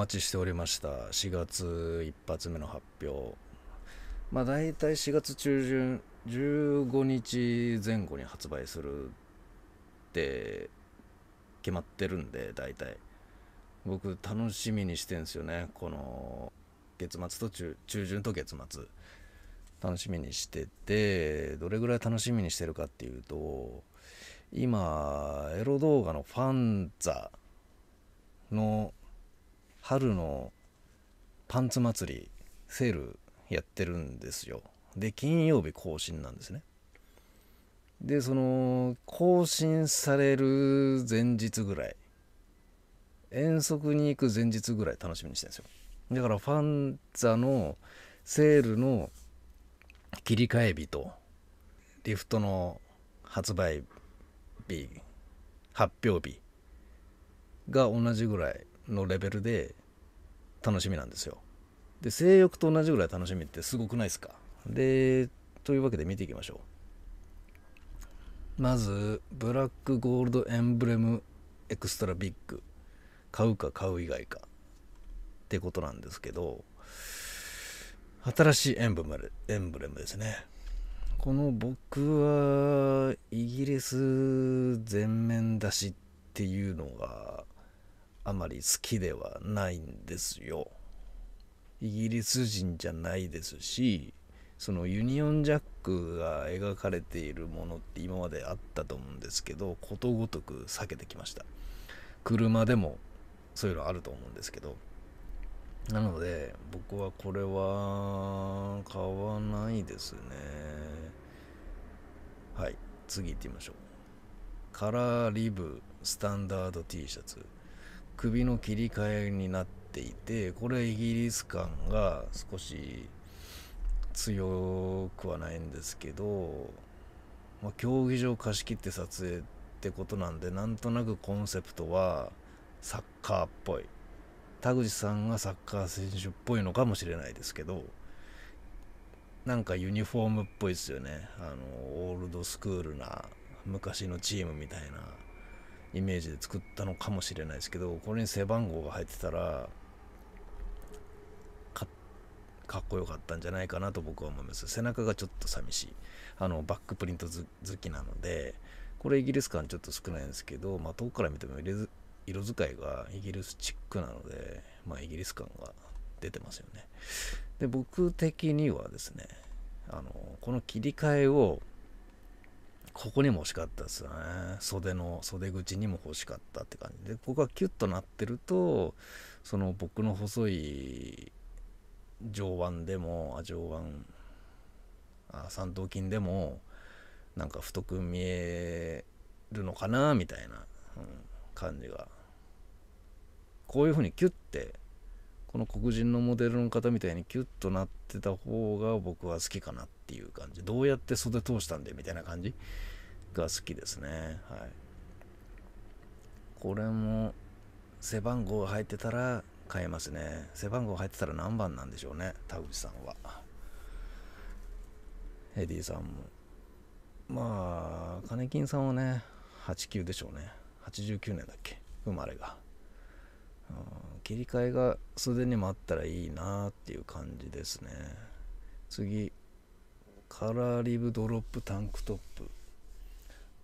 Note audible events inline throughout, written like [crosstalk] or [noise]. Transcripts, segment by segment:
待ちしておりました4月1発目の発表まあ大体4月中旬15日前後に発売するって決まってるんで大体僕楽しみにしてんすよねこの月末と中中旬と月末楽しみにしててどれぐらい楽しみにしてるかっていうと今エロ動画のファンザの春のパンツ祭りセールやってるんですよで金曜日更新なんですねでその更新される前日ぐらい遠足に行く前日ぐらい楽しみにしてるんですよだからファンザのセールの切り替え日とリフトの発売日発表日が同じぐらいのレベルで楽しみなんですよ。で性欲と同じぐらい楽しみってすごくないですかでというわけで見ていきましょうまずブラックゴールドエンブレムエクストラビッグ買うか買う以外かってことなんですけど新しいエンブレエンブレムですねこの僕はイギリス全面出しっていうのがあまり好きではないんですよ。イギリス人じゃないですしそのユニオンジャックが描かれているものって今まであったと思うんですけどことごとく避けてきました車でもそういうのあると思うんですけどなので僕はこれは買わないですねはい次行ってみましょうカラーリブスタンダード T シャツ首の切り替えになっていてこれはイギリス感が少し強くはないんですけど、まあ、競技場貸し切って撮影ってことなんでなんとなくコンセプトはサッカーっぽい田口さんがサッカー選手っぽいのかもしれないですけどなんかユニフォームっぽいですよねあのオールドスクールな昔のチームみたいな。イメージで作ったのかもしれないですけどこれに背番号が入ってたらかっこよかったんじゃないかなと僕は思います背中がちょっと寂しいあのバックプリント好きなのでこれイギリス感ちょっと少ないんですけど、まあ、遠くから見ても色使いがイギリスチックなので、まあ、イギリス感が出てますよねで僕的にはですねあのこの切り替えをここにも欲しかったですよね袖の袖口にも欲しかったって感じでここがキュッとなってるとその僕の細い上腕でも上腕あ三頭筋でもなんか太く見えるのかなみたいな、うん、感じがこういうふうにキュッてこの黒人のモデルの方みたいにキュッとなってた方が僕は好きかなっていう感じどうやって袖通したんでみたいな感じが好きですねはいこれも背番号が入ってたら買えますね背番号入ってたら何番なんでしょうね田口さんはヘディさんもまあ金金さんはね89でしょうね89年だっけ生まれが切り替えがすでにもあったらいいなっていう感じですね次カラーリブドロップタンクトップ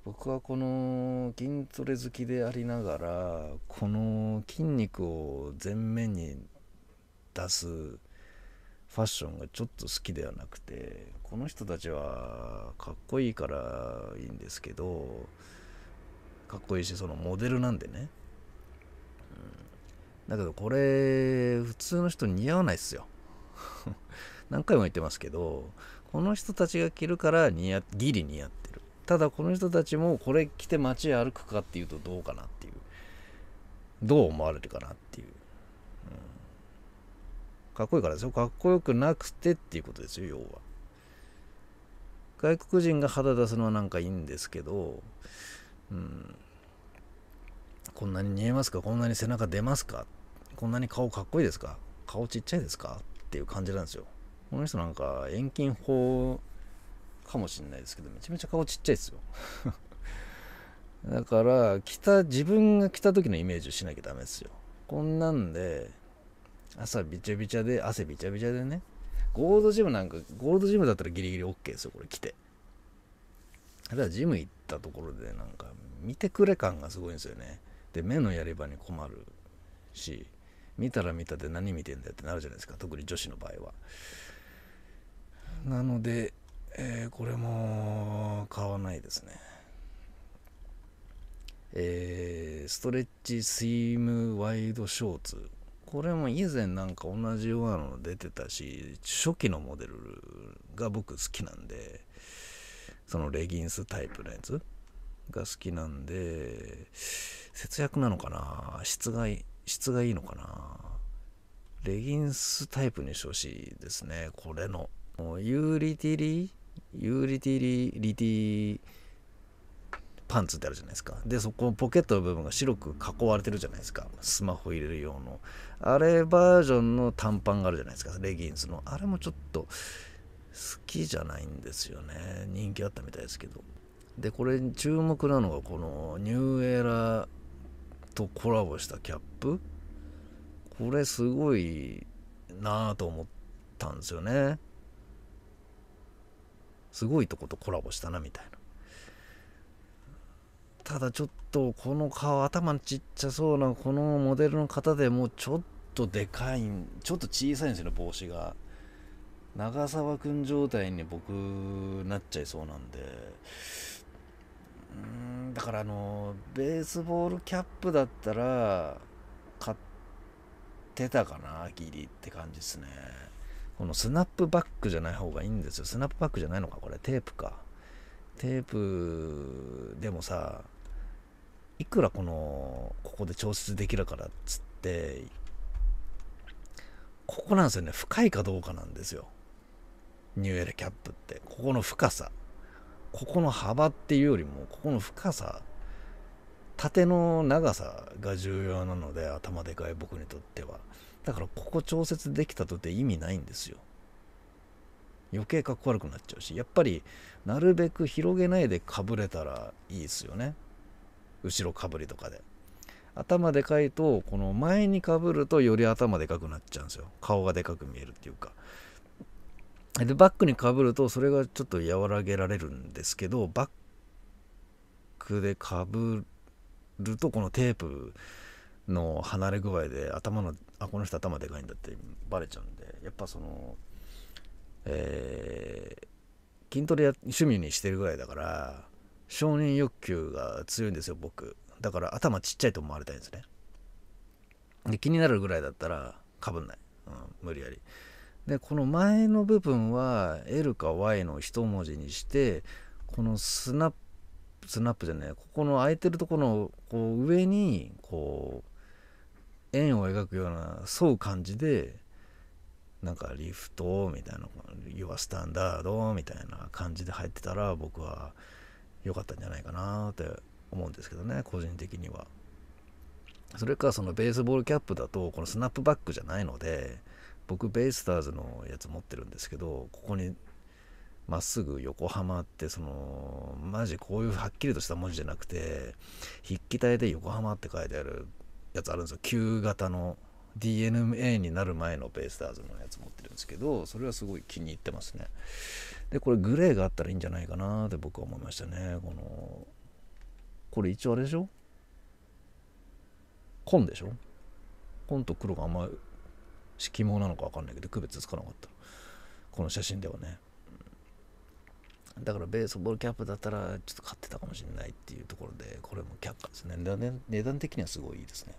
僕はこの筋トレ好きでありながらこの筋肉を前面に出すファッションがちょっと好きではなくてこの人たちはかっこいいからいいんですけどかっこいいしそのモデルなんでねだけどこれ普通の人似合わないっすよ [laughs] 何回も言ってますけどこの人たちが着るから似合ギリ似合ってるただこの人たちもこれ着て街歩くかっていうとどうかなっていうどう思われるかなっていう、うん、かっこいいからですよかっこよくなくてっていうことですよ要は外国人が肌出すのはなんかいいんですけど、うん、こんなに合えますかこんなに背中出ますかこんなに顔かっこいいですか顔ちっちゃいですかっていう感じなんですよ。この人なんか遠近法かもしれないですけど、めちゃめちゃ顔ちっちゃいですよ。[laughs] だから、来た、自分が来た時のイメージをしなきゃダメですよ。こんなんで、朝びちゃびちゃで、汗びちゃびちゃでね、ゴールドジムなんか、ゴールドジムだったらギリギリ OK ですよ、これ来て。ただジム行ったところでなんか見てくれ感がすごいんですよね。で目のやり場に困るし見たら見たで何見てんだよってなるじゃないですか特に女子の場合はなので、えー、これも買わないですねえー、ストレッチスイムワイドショーツこれも以前なんか同じようなの出てたし初期のモデルが僕好きなんでそのレギンスタイプのやつが好きなんで節約なのかな室外質がいいのかな。レギンスタイプにしてほしいですね。これの。ユーリティリユーリティリリティパンツってあるじゃないですか。で、そこポケットの部分が白く囲われてるじゃないですか。スマホ入れる用の。あれバージョンの短パンがあるじゃないですか。レギンスの。あれもちょっと好きじゃないんですよね。人気あったみたいですけど。で、これ注目なのがこのニューエラとコラボしたキャップこれすごいなぁと思ったんですよねすごいとことコラボしたなみたいなただちょっとこの顔頭ちっちゃそうなこのモデルの方でもうちょっとでかいちょっと小さいんですよね帽子が長澤君状態に僕なっちゃいそうなんでうんだからあのベースボールキャップだったら買ってたかなギリって感じですねこのスナップバックじゃない方がいいんですよスナップバックじゃないのかこれテープかテープでもさいくらこのここで調節できるからっつってここなんですよね深いかどうかなんですよニューエラキャップってここの深さここの幅っていうよりもここの深さ縦の長さが重要なので頭でかい僕にとってはだからここ調節できたとて意味ないんですよ余計かっこ悪くなっちゃうしやっぱりなるべく広げないでかぶれたらいいですよね後ろかぶりとかで頭でかいとこの前にかぶるとより頭でかくなっちゃうんですよ顔がでかく見えるっていうかでバックにかぶるとそれがちょっと和らげられるんですけどバックでかぶるとこのテープの離れ具合で頭のあこの人頭でかいんだってバレちゃうんでやっぱそのえー、筋トレや趣味にしてるぐらいだから承認欲求が強いんですよ僕だから頭ちっちゃいと思われたいんですねで気になるぐらいだったらかぶんない、うん、無理やりでこの前の部分は L か Y の一文字にしてこのスナップスナップじゃないここの空いてるとこのこう上にこう円を描くような沿う感じでなんかリフトみたいな「Your Standard」みたいな感じで入ってたら僕は良かったんじゃないかなって思うんですけどね個人的には。それかそのベースボールキャップだとこのスナップバックじゃないので僕ベイスターズのやつ持ってるんですけどここにまっすぐ横浜ってそのマジこういうはっきりとした文字じゃなくて筆記体で横浜って書いてあるやつあるんですよ旧型の DNA になる前のベイスターズのやつ持ってるんですけどそれはすごい気に入ってますねでこれグレーがあったらいいんじゃないかなって僕は思いましたねこのこれ一応あれでしょ紺でしょ紺と黒があんま色毛なのか分かんないけど区別つかなかったこの写真ではねだからベースボールキャップだったらちょっと買ってたかもしれないっていうところでこれも却下ですね値段的にはすごいいいですね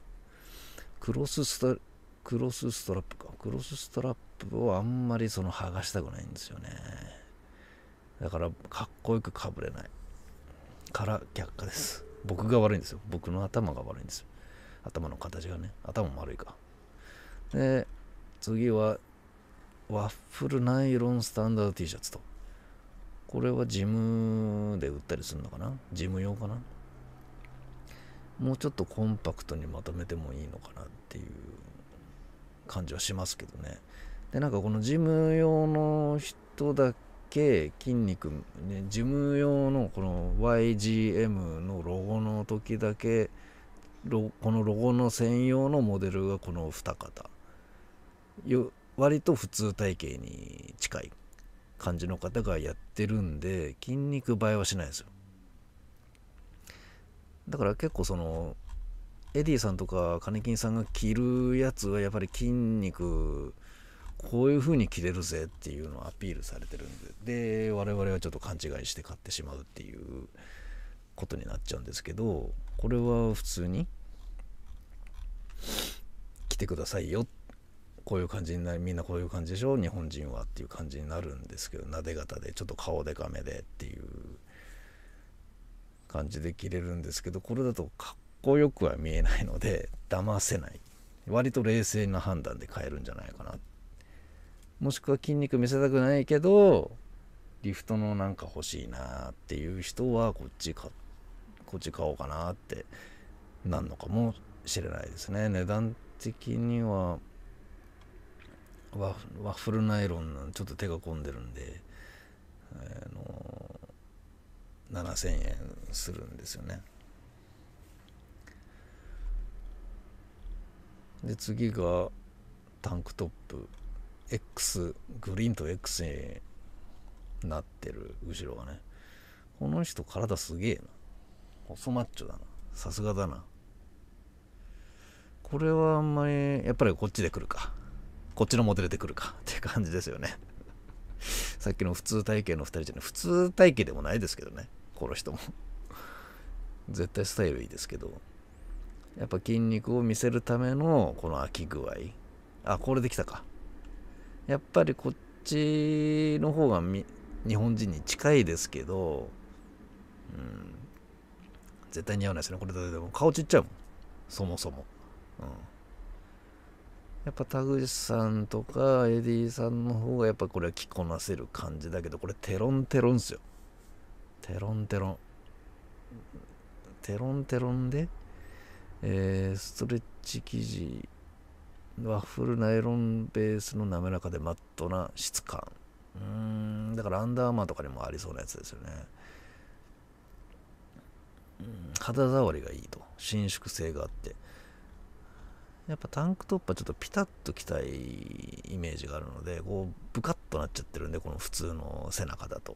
クロスストクロスストラップかクロスストラップをあんまりその剥がしたくないんですよねだからかっこよくかぶれないから却下です僕が悪いんですよ僕の頭が悪いんですよ頭の形がね頭も悪いかで次は、ワッフルナイロンスタンダード T シャツと。これはジムで売ったりするのかなジム用かなもうちょっとコンパクトにまとめてもいいのかなっていう感じはしますけどね。で、なんかこのジム用の人だけ筋肉、ね、ジム用のこの YGM のロゴの時だけ、このロゴの専用のモデルがこの2型。割と普通体型に近い感じの方がやってるんで筋肉映えはしないですよだから結構そのエディさんとかカネキンさんが着るやつはやっぱり筋肉こういう風に着れるぜっていうのをアピールされてるんでで我々はちょっと勘違いして買ってしまうっていうことになっちゃうんですけどこれは普通に来てくださいよっこういう感じになりみんなこういう感じでしょ日本人はっていう感じになるんですけどなで方でちょっと顔でかめでっていう感じで着れるんですけどこれだとかっこよくは見えないので騙せない割と冷静な判断で変えるんじゃないかなもしくは筋肉見せたくないけどリフトのなんか欲しいなっていう人はこっちかこっち買おうかなってなんのかもしれないですね値段的にはワッフルナイロンのちょっと手が込んでるんで、あの7000円するんですよねで次がタンクトップ X グリーンと X になってる後ろがねこの人体すげえな細マッチョだなさすがだなこれはあんまりやっぱりこっちで来るかこっちのモデルでくるかって感じですよね [laughs] さっきの普通体型の2人じゃね普通体型でもないですけどねこの人も絶対スタイルいいですけどやっぱ筋肉を見せるためのこの空き具合あこれできたかやっぱりこっちの方が日本人に近いですけどうん絶対似合わないですねこれだでも顔ちっちゃいもんそもそもうんやっぱ田口さんとかエディさんの方がやっぱこれは着こなせる感じだけどこれテロンテロンっすよテロンテロンテロンテロンで、えー、ストレッチ生地ワッフルナイロンベースの滑らかでマットな質感うんだからアンダーアーマーとかにもありそうなやつですよね、うん、肌触りがいいと伸縮性があってやっぱタンクトップはちょっとピタッと着たいイメージがあるので、こう、ブカッとなっちゃってるんで、この普通の背中だと。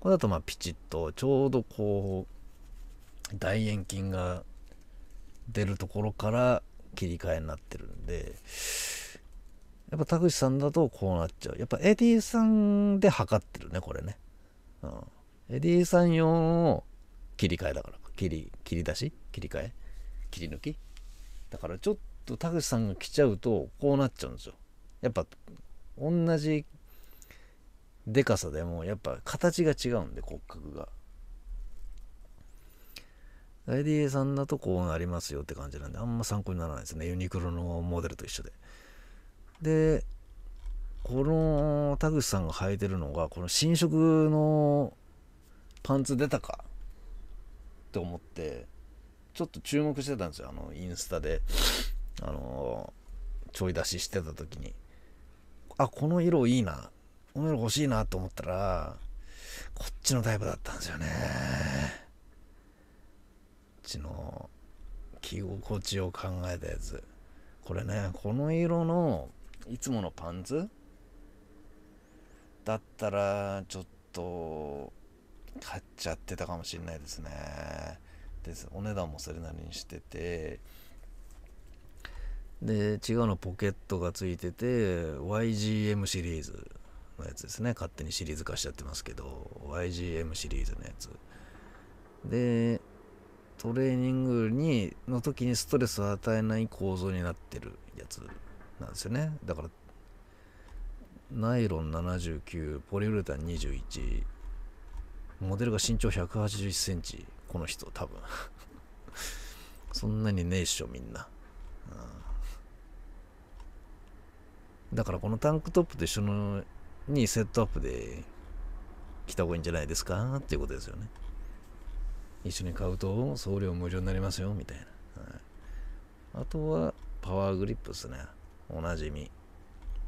これだとまあピチッと、ちょうどこう、大円筋が出るところから切り替えになってるんで、やっぱ田口さんだとこうなっちゃう。やっぱエディさんで測ってるね、これね。うん。エディさん用の切り替えだから。切り、切り出し切り替え切り抜きだからちょっとと田口さんが来ちゃうとこうなっちゃうんですよやっぱ同じでかさでもやっぱ形が違うんで骨格が IDA さんだとこうなりますよって感じなんであんま参考にならないですねユニクロのモデルと一緒ででこの田口さんが履いてるのがこの新色のパンツ出たかって思ってちょっと注目してたんですよあのインスタであのー、ちょい出ししてた時に、あ、この色いいな、この色欲しいなと思ったら、こっちのタイプだったんですよね。こっちの着心地を考えたやつ。これね、この色のいつものパンツだったら、ちょっと、買っちゃってたかもしれないですね。です。お値段もそれなりにしてて、で違うのポケットがついてて YGM シリーズのやつですね勝手にシリーズ化しちゃってますけど YGM シリーズのやつでトレーニングにの時にストレスを与えない構造になってるやつなんですよねだからナイロン79ポリウレタン21モデルが身長1 8 0ンチこの人多分 [laughs] そんなにねえっしょみんなだからこのタンクトップと一緒のにセットアップで来た方がいいんじゃないですかっていうことですよね。一緒に買うと送料無料になりますよみたいな。はい、あとはパワーグリップですね。おなじみ。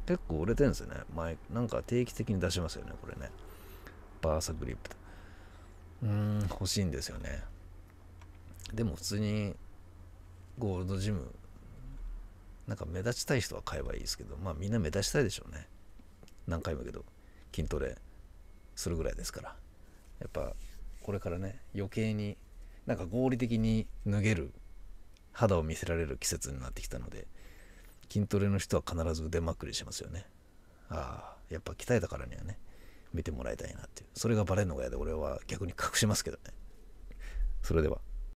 結構売れてるんですよね。前、なんか定期的に出しますよね、これね。バーサグリップ。うーん、欲しいんですよね。でも普通にゴールドジムなんか目立ちたい人は買えばいいですけど、まあみんな目立ちたいでしょうね。何回もけど、筋トレするぐらいですから。やっぱ、これからね、余計に、なんか合理的に脱げる、肌を見せられる季節になってきたので、筋トレの人は必ず腕まくりしますよね。ああ、やっぱ鍛えたからにはね、見てもらいたいなっていう。それがバレるのが嫌で、俺は逆に隠しますけどね。それでは。